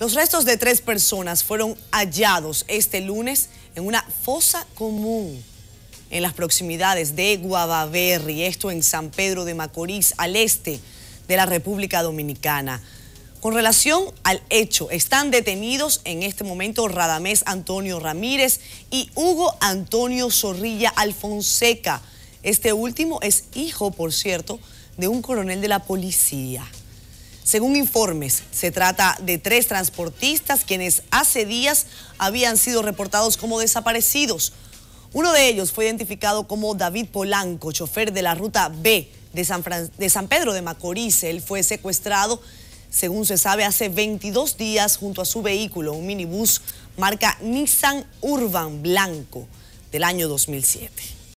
Los restos de tres personas fueron hallados este lunes en una fosa común en las proximidades de Guavaverri, esto en San Pedro de Macorís, al este de la República Dominicana. Con relación al hecho, están detenidos en este momento Radamés Antonio Ramírez y Hugo Antonio Zorrilla Alfonseca. Este último es hijo, por cierto, de un coronel de la policía. Según informes, se trata de tres transportistas quienes hace días habían sido reportados como desaparecidos. Uno de ellos fue identificado como David Polanco, chofer de la ruta B de San, Pedro de Macorís. Él fue secuestrado, según se sabe, hace 22 días junto a su vehículo, un minibús marca Nissan Urban Blanco del año 2007.